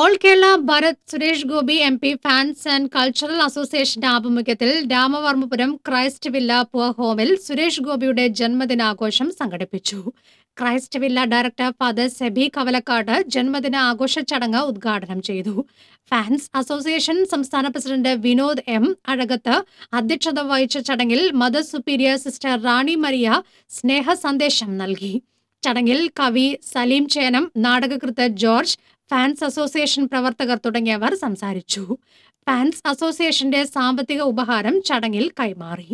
all Kerala Bharat Suresh Gopi M P fans and cultural അസോസിയേഷന്റെ ആഭിമുഖ്യത്തിൽ Ramavarmapuram Christ villa poor ഹോമിൽ സുരേഷ് ഗോപിയുടെ ജന്മദിനാഘോഷം സംഘടിപ്പിച്ചു Christ Villa director father Sebi Kavalakkad ജന്മദിന ആഘോഷ ചടങ്ങ് ഉദ്ഘാടനം ചെയ്തു ഫാൻസ് അസോസിയേഷൻ സംസ്ഥാന പ്രസിഡന്റ് വിനോദ് എം അഴകത്ത് അധ്യക്ഷത വഹിച്ച ചടങ്ങിൽ mother superior sister Rani Maria സ്നേഹ സന്ദേശം നൽകി ചടങ്ങിൽ കവി സലീം ചേനം നാടകകൃത്ത് ജോർജ് ഫാൻസ് അസോസിയേഷൻ പ്രവർത്തകർ തുടങ്ങിയവർ സംസാരിച്ചു ഫാൻസ് അസോസിയേഷന്റെ സാമ്പത്തിക ഉപഹാരം ചടങ്ങിൽ കൈമാറി